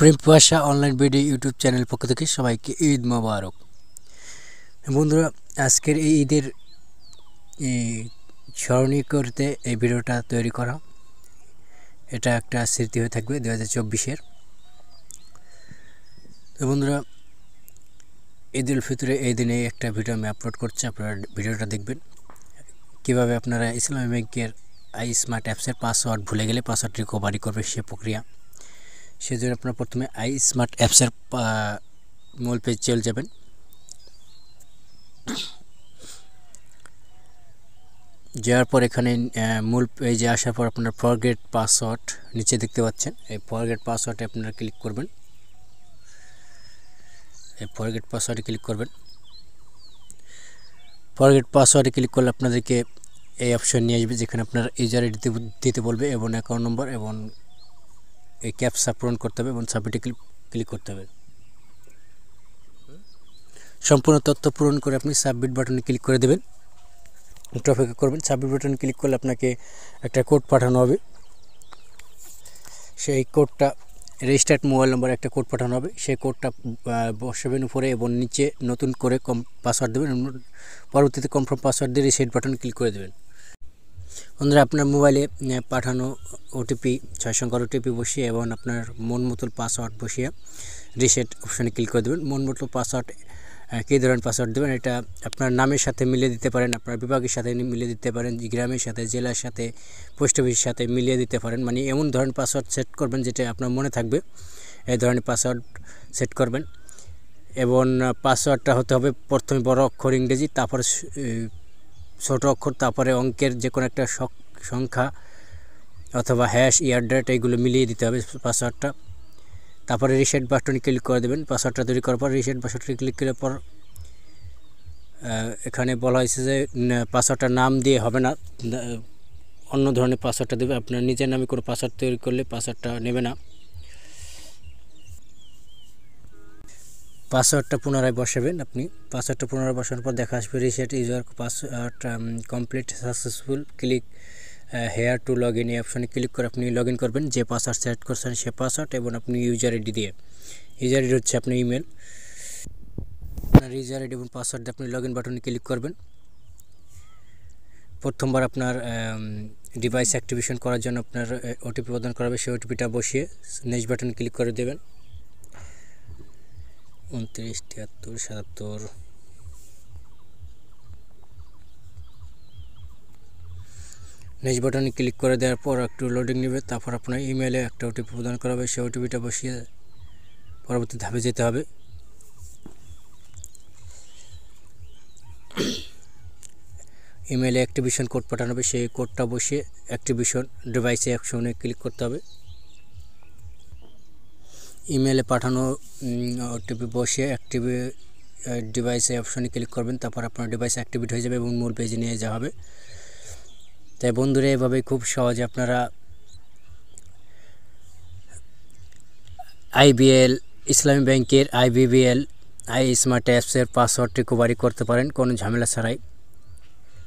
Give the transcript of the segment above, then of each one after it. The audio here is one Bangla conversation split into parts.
প্রেম ভাষা অনলাইন ভিডিও ইউটিউব চ্যানেল পক্ষ থেকে সবাইকে ঈদ মোবারক বন্ধুরা আজকের এই ঈদের স্মরণীয় করতে এই ভিডিওটা তৈরি করা এটা একটা স্মৃতি হয়ে থাকবে দু হাজার চব্বিশের তো বন্ধুরা ঈদ উল ফিতরে এই দিনে একটা ভিডিও আমি আপলোড করছি আপনারা ভিডিওটা দেখবেন কীভাবে আপনারা ইসলামী ব্যাংকের আই স্মার্ট অ্যাপসের পাসওয়ার্ড ভুলে গেলে পাসওয়ার্ড রিকভারি করবে সে প্রক্রিয়া সেজন্য আপনার প্রথমে আই স্মার্ট অ্যাপসের মূল পেজ চলে যাবেন যাওয়ার পর এখানে মূল পেজে আসার পর আপনার ফরগেট পাসওয়ার্ড নিচে দেখতে পাচ্ছেন এই ফরগেট পাসওয়ার্ডে আপনারা ক্লিক করবেন এই ফরগেট পাসওয়ার্ডে ক্লিক করবেন ফরগেট পাসওয়ার্ডে ক্লিক করলে আপনাদেরকে এই অপশন নিয়ে আসবে যেখানে আপনার ইউজার আইডি দিতে বলবে এবং অ্যাকাউন্ট নম্বর এবং এই ক্যাপসা পূরণ করতে হবে এবং সাবমিটে ক্লিক করতে হবে সম্পূর্ণ তথ্য পূরণ করে আপনি সাবমিট বাটনে ক্লিক করে দেবেন একটু অপেক্ষা করবেন সাবমিট বাটনে ক্লিক করলে আপনাকে একটা কোড পাঠানো হবে সেই কোডটা রেজিস্টার্ড মোবাইল নম্বরে একটা কোড পাঠানো হবে সেই কোডটা বসাবেন উপরে এবং নিচে নতুন করে কম পাসওয়ার্ড দেবেন পরবর্তীতে কনফার্ম পাসওয়ার্ড দিয়ে রিসেট বাটন ক্লিক করে দেবেন বন্ধুরা আপনার মোবাইলে পাঠানো ওটিপি ছয় সংখ্যার ওটিপি বসিয়ে এবং আপনার মন মতন পাসওয়ার্ড বসিয়ে রিসেট অপশানে ক্লিক করে দেবেন মন মতল পাসওয়ার্ড কী ধরনের পাসওয়ার্ড দেবেন এটা আপনার নামের সাথে মিলিয়ে দিতে পারেন আপনার বিভাগের সাথে মিলিয়ে দিতে পারেন গ্রামের সাথে জেলার সাথে পোস্ট অফিসের সাথে মিলিয়ে দিতে পারেন মানে এমন ধরনের পাসওয়ার্ড সেট করবেন যেটা আপনার মনে থাকবে এই ধরনের পাসওয়ার্ড সেট করবেন এবং পাসওয়ার্ডটা হতে হবে প্রথমে বড় অক্ষর ইংরেজি তারপর ছোট অক্ষর তারপরে অঙ্কের যে কোনো একটা সংখ্যা অথবা হ্যাশ ইয়ারডেট এইগুলো মিলিয়ে দিতে হবে পাসওয়ার্ডটা তারপরে রিসেট বাটনে ক্লিক করে দেবেন পাসওয়ার্ডটা তৈরি করার পর রিসেট বাটনে ক্লিক করার পর এখানে বলা হয়েছে যে পাসওয়ার্ডটার নাম দিয়ে হবে না অন্য ধরনের পাসওয়ার্ডটা দেবে আপনার নিজের নামে কোনো পাসওয়ার্ড তৈরি করলে পাসওয়ার্ডটা নেবে না পাসওয়ার্ডটা পুনরায় বসাবেন আপনি পাসওয়ার্ডটা পুনরায় বসানোর পর দেখা আসবে reset user password complete successful click here to log in এই অপশানে ক্লিক করে আপনি লগ ইন করবেন যে পাসওয়ার্ড সেট করছেন সে পাসওয়ার্ড এবং আপনি ইউজার আইডি দিয়ে ইউজার আইডি হচ্ছে আপনার ইমেল আপনার ইউজার আইডি এবং পাসওয়ার্ড আপনি লগ ইন বাটনে ক্লিক করবেন প্রথমবার আপনার ডিভাইস um, অ্যাক্টিভেশন করার জন্য আপনার ওটিপি uh, প্রদান করা হবে সেই ওটিপিটা বসিয়ে নেক্সট বাটনে ক্লিক করে দেবেন উনত্রিশ তিয়াত্তর সাতাত্তর নেক্সট বাটনে ক্লিক করে দেওয়ার পর একটু লোডিং নেবে তারপর আপনার ইমেলে একটা ওটিপি প্রদান করা হবে সেই ওটিপিটা বসিয়ে পরবর্তী ধাপে যেতে হবে ইমেলে অ্যাক্টিভেশন কোড পাঠানো হবে সেই কোডটা বসিয়ে অ্যাক্টিভেশন ডিভাইসে অ্যাকশনে ক্লিক করতে হবে ইমেলে পাঠানো ওটিপি বসে অ্যাক্টিভি ডিভাইসে অপশনে ক্লিক করবেন তারপর আপনার ডিভাইস অ্যাক্টিভেট হয়ে যাবে এবং মূল পেজে নিয়ে যাওয়া হবে তাই বন্ধুরা এভাবে খুব সহজে আপনারা আইবিএল ইসলামী ব্যাংকের আইবিবিএল আই স্মার্ট অ্যাপসের পাসওয়ার্ড রিকোভারি করতে পারেন কোনো ঝামেলা ছাড়াই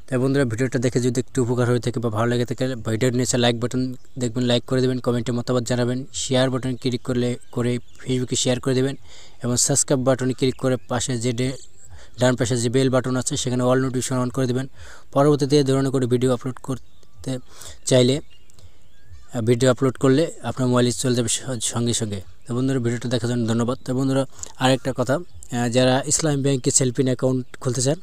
তাই বন্ধুরা ভিডিওটা দেখে যদি একটু উপকার হয়ে থাকে বা ভালো লাগে থাকে ভিডিওর নিচে লাইক বাটন দেখবেন লাইক করে দেবেন কমেন্টে মতামত জানাবেন শেয়ার বাটন ক্লিক করলে করে ফেসবুকে শেয়ার করে দেবেন এবং সাবস্ক্রাইব বাটনে ক্লিক করে পাশে যে ডান পাশে যে বেল বাটন আছে সেখানে অল নোটিফিকেশন অন করে দেবেন পরবর্তীতে এ ধরনের করে ভিডিও আপলোড করতে চাইলে ভিডিও আপলোড করলে আপনার মোবাইল চলে যাবে সঙ্গে সঙ্গে তো বন্ধুরা ভিডিওটা দেখার জন্য ধন্যবাদ তো বন্ধুরা আরেকটা কথা যারা ইসলাম ব্যাংকে সেলফিন অ্যাকাউন্ট খুলতে চান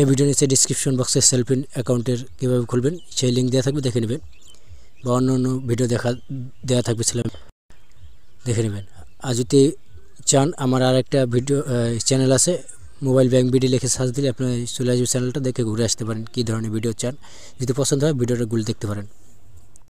এই ভিডিও নিচে ডিসক্রিপশন বক্সে সেলফ অ্যাকাউন্টের কীভাবে খুলবেন সেই লিঙ্ক দেওয়া থাকবে দেখে নেবেন বা অন্য অন্য ভিডিও দেখা দেওয়া থাকবে ছেলে দেখে নেবেন আর যদি চান আমার আর একটা ভিডিও চ্যানেল আছে মোবাইল ব্যাংক ভিডিও লিখে সার্চ দিলে আপনার চলে আসবে চ্যানেলটা দেখে ঘুরে আসতে পারেন কী ধরনের ভিডিও চান যদি পছন্দ হয় ভিডিওটা গুলো দেখতে পারেন